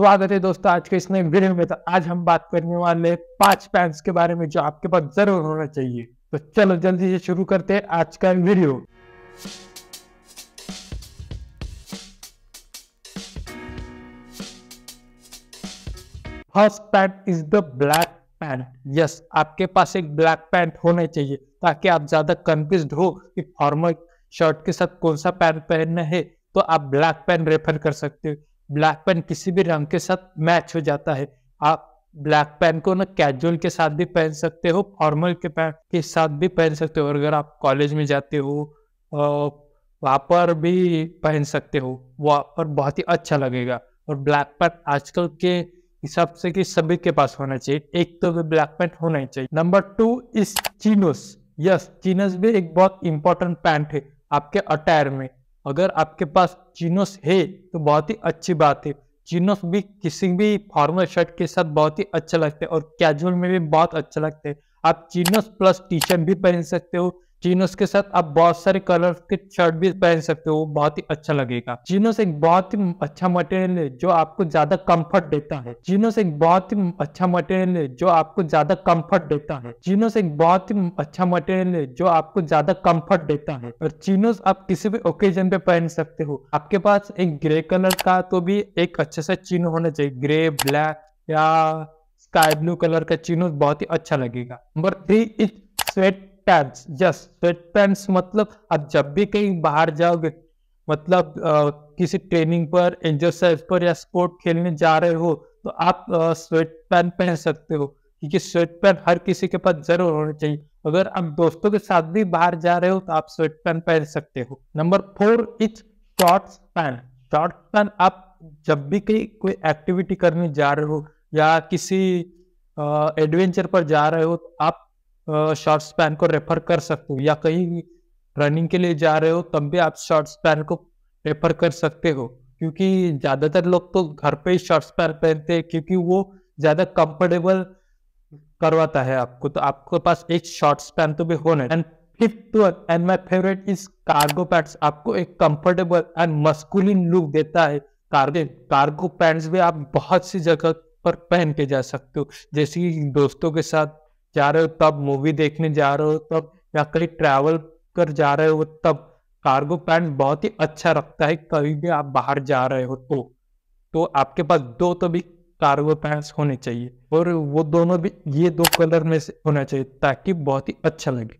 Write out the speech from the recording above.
स्वागत है दोस्तों आज के इस नए वीडियो में तो आज हम बात करने वाले पांच पैंस के बारे में जो आपके पास जरूर होना चाहिए तो चलो जल्दी से शुरू करते हैं आज का video first pant is the black pant yes आपके पास एक ब्लैक पैंट होना चाहिए ताकि आप ज्यादा कंफ्यूज हो कि फॉर्मल शर्ट के साथ कौन सा पैंट पहनना है तो आप ब्लैक पैंट रेफर कर सकते हो ब्लैक पेन किसी भी रंग के साथ मैच हो जाता है आप ब्लैक पेन को ना कैजुअल के साथ भी पहन सकते हो फॉर्मल के पैन के साथ भी पहन सकते हो और अगर आप कॉलेज में जाते हो वहाँ पर भी पहन सकते हो वहाँ पर बहुत ही अच्छा लगेगा और ब्लैक पेन आजकल के हिसाब से कि सभी के पास होना चाहिए एक तो भी ब्लैक पेंट होना ही चाहिए number two is chinos yes chinos भी एक बहुत इंपॉर्टेंट पैंट है आपके अटायर में अगर आपके पास जीनोस है तो बहुत ही अच्छी बात है जीनोस भी किसी भी फॉर्मल शर्ट के साथ बहुत ही अच्छा लगता है और कैजुअल में भी बहुत अच्छा लगता है आप जीनोस प्लस टी शर्ट भी पहन सकते हो जीनोस के साथ आप बहुत सारे कलर के शर्ट भी पहन सकते हो बहुत ही अच्छा लगेगा जीनोस एक बहुत ही अच्छा मटेरियल है जो आपको ज्यादा कंफर्ट देता है जीनोस एक बहुत ही अच्छा मटेरियल है जो आपको ज्यादा कंफर्ट देता है जीनोस एक बहुत ही अच्छा मटेरियल है जो आपको ज्यादा कम्फर्ट देता है और जीनोस आप किसी भी ओकेजन पे पहन सकते हो आपके पास एक ग्रे कलर का तो भी एक अच्छा सा चीनो होना चाहिए ग्रे ब्लैक या स्काई ब्लू कलर का चीनोस बहुत ही अच्छा लगेगा number three is sweat pants just sweat pants मतलब आप जब भी कहीं बाहर जाओगे मतलब आ, किसी ट्रेनिंग पर एक्सरसाइज पर या स्पोर्ट खेलने जा रहे हो तो आप स्वेट पैंट पहन सकते हो क्योंकि स्वेट पैंट हर किसी के पास जरूर होना चाहिए अगर आप दोस्तों के साथ भी बाहर जा रहे हो तो आप स्वेट पैंट पहन सकते हो number four is shorts pant short pant आप जब भी कहीं कोई एक्टिविटी करने जा रहे हो या किसी एडवेंचर पर जा रहे हो तो आप शॉर्ट स्पैन को रेफर कर सकते हो या कहीं रनिंग के लिए जा रहे हो तब भी आप शॉर्ट स्पैन को रेफर कर सकते हो क्योंकि ज्यादातर लोग तो घर पे ही शॉर्ट स्पैन पहनते हैं क्योंकि वो ज्यादा कंफर्टेबल करवाता है आपको तो आपके पास एक शॉर्ट स्पैन तो भी होना and fifth one and my favourite is cargo pants आपको एक कंफर्टेबल एंड मस्कुलिन लुक देता है कार्गो कार्गो पैंट्स भी आप बहुत सी जगह पर पहन के जा सकते हो जैसे कि दोस्तों के साथ जा रहे हो तब मूवी देखने जा रहे हो तब या कहीं ट्रैवल कर जा रहे हो तब कार्गो पैंट बहुत ही अच्छा रखता है कभी भी आप बाहर जा रहे हो तो तो आपके पास दो तो भी कार्गो पैंट्स होने चाहिए और वो दोनों भी ये दो कलर में से होना चाहिए ताकि बहुत ही अच्छा लगे